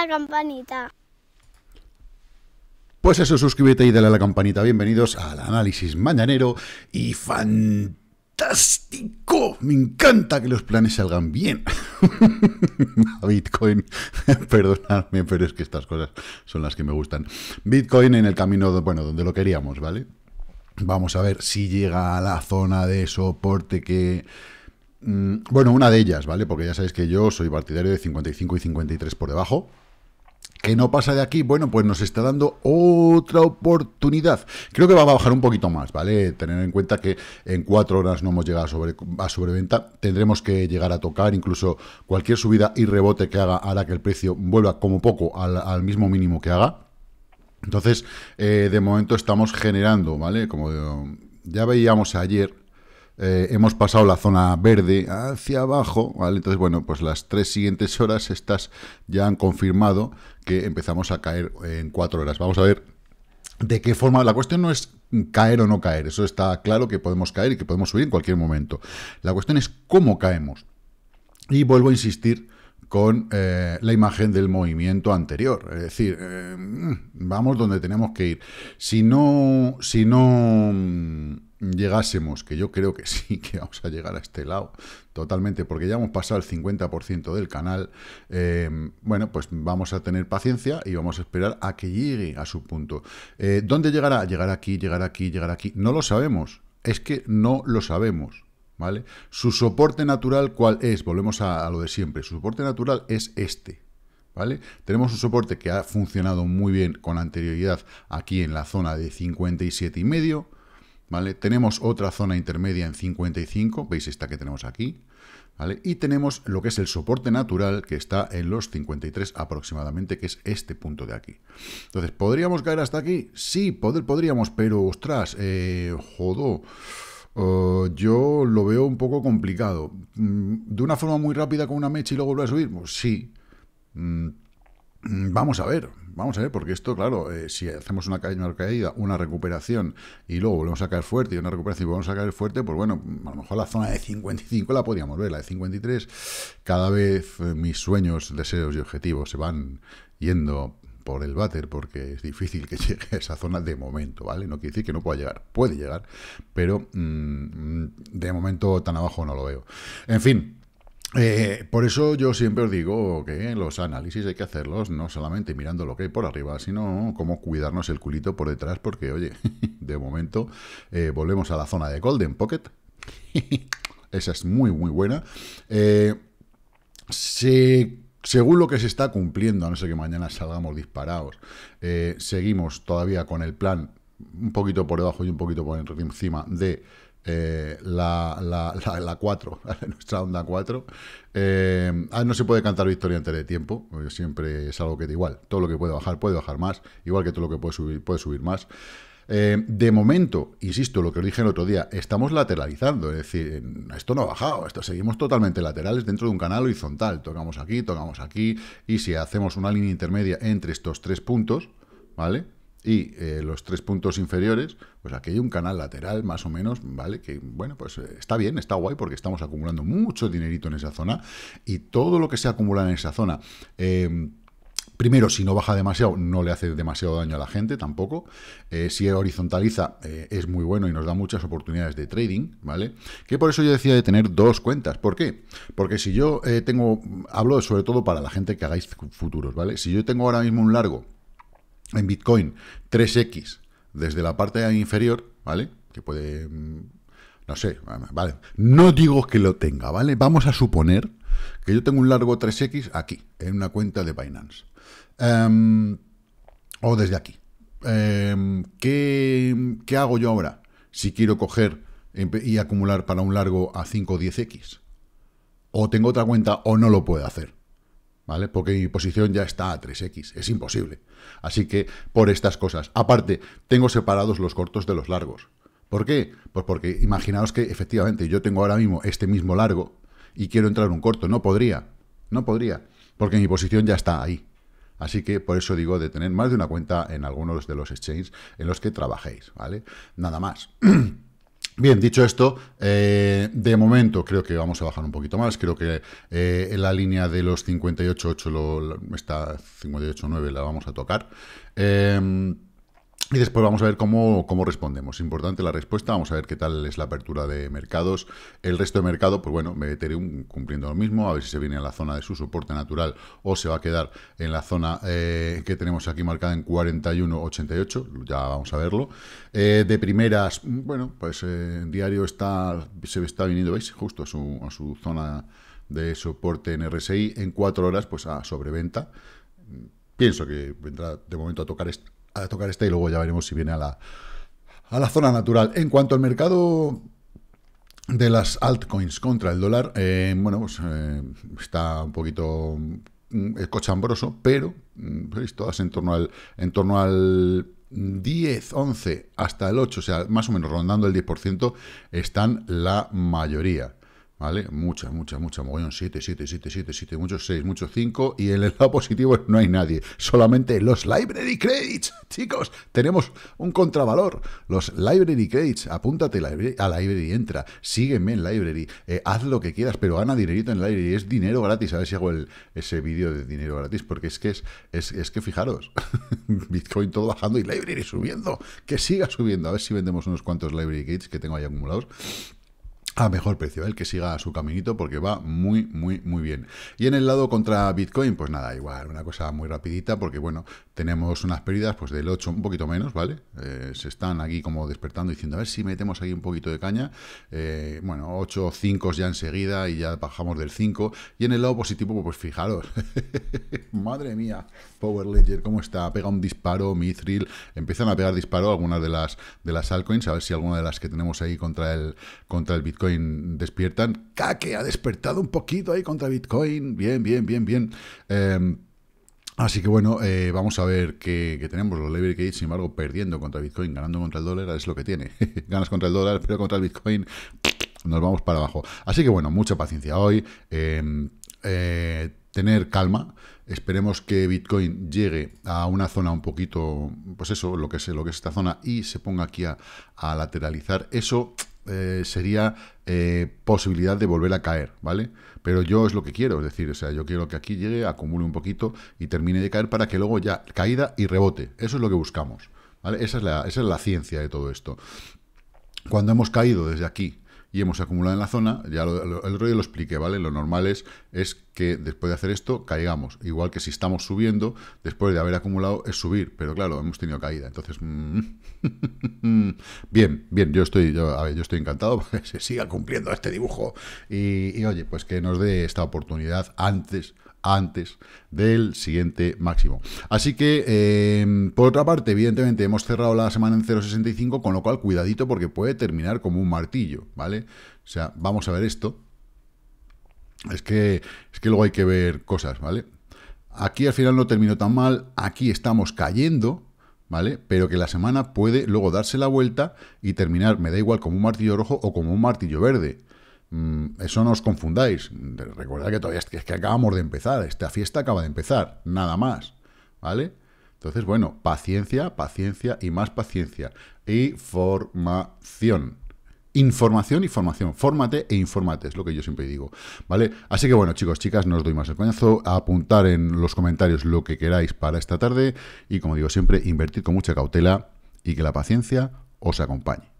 la campanita. Pues eso, suscríbete y dale a la campanita. Bienvenidos al análisis mañanero y fantástico. Me encanta que los planes salgan bien. Bitcoin, perdonadme, pero es que estas cosas son las que me gustan. Bitcoin en el camino, bueno, donde lo queríamos, ¿vale? Vamos a ver si llega a la zona de soporte que... Mm, bueno, una de ellas, ¿vale? Porque ya sabéis que yo soy partidario de 55 y 53 por debajo que no pasa de aquí, bueno, pues nos está dando otra oportunidad. Creo que va a bajar un poquito más, ¿vale? Tener en cuenta que en cuatro horas no hemos llegado a, sobre, a sobreventa, tendremos que llegar a tocar, incluso cualquier subida y rebote que haga hará que el precio vuelva como poco al, mismo mínimo que haga. Entonces, eh, de momento estamos generando, ¿vale? Como eh, ya veíamos ayer, eh, hemos pasado la zona verde hacia abajo, ¿vale? Entonces, bueno, pues las tres siguientes horas, estas ya han confirmado que empezamos a caer en cuatro horas. Vamos a ver de qué forma. La cuestión no es caer o no caer, eso está claro que podemos caer y que podemos subir en cualquier momento. La cuestión es cómo caemos. Y vuelvo a insistir con eh, la imagen del movimiento anterior. Es decir, eh, vamos donde tenemos que ir. Si no, si no llegásemos, que yo creo que sí, que vamos a llegar a este lado totalmente, porque ya hemos pasado el 50% del canal, eh, bueno, pues vamos a tener paciencia y vamos a esperar a que llegue a su punto. Eh, ¿Dónde llegará? Llegará aquí, llegará aquí, llegará aquí. No lo sabemos, es que no lo sabemos. ¿Vale? Su soporte natural, ¿cuál es? Volvemos a, a lo de siempre. Su soporte natural es este, ¿Vale? Tenemos un soporte que ha funcionado muy bien con anterioridad aquí en la zona de 57,5 ¿vale? Tenemos otra zona intermedia en 55, veis esta que tenemos aquí, Y tenemos lo que es el soporte natural, que está en los 53 aproximadamente, que es este punto de aquí. Entonces, ¿podríamos caer hasta aquí? Sí, poder, podríamos, pero, ostras, eh, eh, yo lo veo un poco complicado. Mm, ¿De una forma muy rápida con una mecha y luego volver a subir? Pues sí. Mm, Mm, vamos a ver, vamos a ver, porque esto, claro, eh, si hacemos una caída, una recuperación y luego volvemos a caer fuerte y una recuperación y volvemos a caer fuerte, pues bueno, mm, a lo mejor la zona de 55 la podríamos ver, la de 53. Cada vez eh, mis sueños, deseos y objetivos se van yendo por el váter porque es difícil que llegue a esa zona de momento, ¿vale? No quiere decir que no pueda llegar, puede llegar, pero mm, de momento tan abajo no lo veo. En fin, eh, por eso yo siempre os digo que los análisis hay que hacerlos no solamente mirando lo que hay por arriba, sino cómo cuidarnos el culito por detrás, porque oye, de momento eh, volvemos a la zona de Golden Pocket. Esa es muy, muy buena. Eh, según lo que se está cumpliendo, a no ser que mañana salgamos disparados, seguimos todavía con el plan un poquito por debajo y un poquito por encima de eh, la, la, 4, nuestra onda 4. Eh, ah, no se puede cantar victoria antes de tiempo, siempre es algo que da igual. Todo lo que puede bajar puede bajar más, igual que todo lo que puede subir puede subir más. Eh, de momento, insisto, lo que os dije el otro día, estamos lateralizando, es decir, esto no ha bajado, esto seguimos totalmente laterales dentro de un canal horizontal, tocamos aquí, tocamos aquí, y si hacemos una línea intermedia entre estos tres puntos, ¿vale? y eh, los tres puntos inferiores, pues aquí hay un canal lateral más o menos, ¿vale? Que, bueno, pues eh, está bien, está guay porque estamos acumulando mucho dinerito en esa zona y todo lo que se acumula en esa zona... Em, primero, si no baja demasiado, no le hace demasiado daño a la gente tampoco. Eh, si horizontaliza, es muy bueno y nos da muchas oportunidades de trading, ¿vale? Que por eso yo decía de tener dos cuentas. ¿Por qué? Porque si yo tengo, hablo sobre todo para la gente que hagáis futuros, ¿vale? Si yo tengo ahora mismo un largo en Bitcoin 3X desde la parte inferior, ¿vale? Que puede... Mm, no sé, vale. No digo que lo tenga, ¿vale? Vamos a suponer que yo tengo un largo 3X aquí, en una cuenta de Binance. Em, o desde aquí. Em, ¿qué, ¿Qué hago yo ahora? Si quiero coger em, y acumular para un largo a 5 o 10X. O tengo otra cuenta o no lo puedo hacer. ¿vale? Porque mi posición ya está a 3X, es imposible. Así que por estas cosas. Aparte, tengo separados los cortos de los largos. ¿Por qué? Pues porque imaginaos que efectivamente yo tengo ahora mismo este mismo largo y quiero entrar un corto. No podría, no podría, porque mi posición ya está ahí. Así que por eso digo de tener más de una cuenta en algunos de los exchanges en los que trabajéis, ¿vale? Nada más. Bien, dicho esto, eh, de momento creo que vamos a bajar un poquito más. Creo que eh, en la línea de los 58.8, está 58.9 la vamos a tocar. Eh, y después vamos a ver cómo, cómo respondemos. Importante la respuesta, vamos a ver qué tal es la apertura de mercados. El resto de mercado, pues bueno, Ethereum cumpliendo lo mismo, a ver si se viene a la zona de su soporte natural o se va a quedar en la zona eh, que tenemos aquí marcada en 41.88, ya vamos a verlo. Eh, de primeras, bueno, pues eh, diario está se está viniendo, ¿veis? Justo a su, zona de soporte en RSI, en cuatro horas, pues a sobreventa. Pienso que vendrá de momento a tocar esto a tocar esta y luego ya veremos si viene a la, a la zona natural. En cuanto al mercado de las altcoins contra el dólar, eh, bueno, pues eh, está un poquito mm, eh, cochambroso, pero mm, pues, todas en torno al en torno al 10, 11 hasta el 8, o sea, más o menos rondando el 10% están la mayoría. ¿vale? Mucha, mucha, muchas, mogollón, 7, 7, 7, 7, 7, muchos 6, muchos 5, y en el lado positivo no hay nadie, solamente los library credits, chicos, tenemos un contravalor, los library credits, apúntate a library, entra, sígueme en library, eh, haz lo que quieras, pero gana dinerito en library, es dinero gratis, a ver si hago ese vídeo de dinero gratis, porque es que es, es, es que fijaros, Bitcoin todo bajando y library subiendo, que siga subiendo, a ver si vendemos unos cuantos library credits que tengo ahí acumulados, a mejor precio, el que siga su caminito porque va muy, muy, muy bien. Y en el lado contra Bitcoin, pues nada, igual, una cosa muy rapidita porque, bueno, tenemos unas pérdidas pues del 8, un poquito menos, ¿vale? Eh, se están aquí como despertando diciendo, a ver si metemos aquí un poquito de caña. Eh, bueno, 8, 5 ya enseguida y ya bajamos del 5. Y en el lado positivo, pues, pues fijaros, madre mía, Power Ledger, ¿cómo está? Pega un disparo, Mithril, empiezan a pegar disparo algunas de las, de las altcoins, a ver si alguna de las que tenemos ahí contra el, contra el Bitcoin despiertan. Kake ha despertado un poquito ahí contra Bitcoin. Bien, bien, bien, bien. Em, así que bueno, eh, vamos a ver que, tenemos los leverage, sin embargo, perdiendo contra Bitcoin, ganando contra el dólar, es lo que tiene. Ganas contra el dólar, pero contra el Bitcoin nos vamos para abajo. Así que bueno, mucha paciencia hoy, em, eh, tener calma, esperemos que Bitcoin llegue a una zona un poquito, pues eso, lo que es, lo que esta zona, y se ponga aquí a, a lateralizar. Eso eh, sería eh, posibilidad de volver a caer, ¿vale? Pero yo es lo que quiero, es decir, o sea, yo quiero que aquí llegue, acumule un poquito y termine de caer para que luego ya caída y rebote. Eso es lo que buscamos, ¿vale? Esa es esa es la ciencia de todo esto. Cuando hemos caído desde aquí y hemos acumulado en la zona, ya el rollo lo expliqué, ¿vale? Lo normal es, es que después de hacer esto caigamos, igual que si estamos subiendo, después de haber acumulado es subir, pero claro, hemos tenido caída, entonces... Mm, bien, bien, yo estoy, yo, estoy encantado que se siga cumpliendo este dibujo y oye, pues que nos dé esta oportunidad antes antes del siguiente máximo. Así que, em, por otra parte, evidentemente hemos cerrado la semana en 0.65, con lo cual cuidadito porque puede terminar como un martillo, ¿vale? O sea, vamos a ver esto. Es que, es que luego hay que ver cosas, ¿vale? Aquí al final no terminó tan mal, aquí estamos cayendo, ¿vale? Pero que la semana puede luego darse la vuelta y terminar, me da igual, como un martillo rojo o como un martillo verde. Mm, eso no os confundáis. Recordad que todavía es que, acabamos de empezar. Esta fiesta acaba de empezar. Nada más. ¿Vale? Entonces, bueno, paciencia, paciencia y más paciencia. Y formación. Información y formación. Fórmate e informate. es lo que yo siempre digo. ¿Vale? Así que bueno, chicos, chicas, no os doy más el coñazo. A apuntar en los comentarios lo que queráis para esta tarde. Y como digo siempre, invertir con mucha cautela y que la paciencia os acompañe.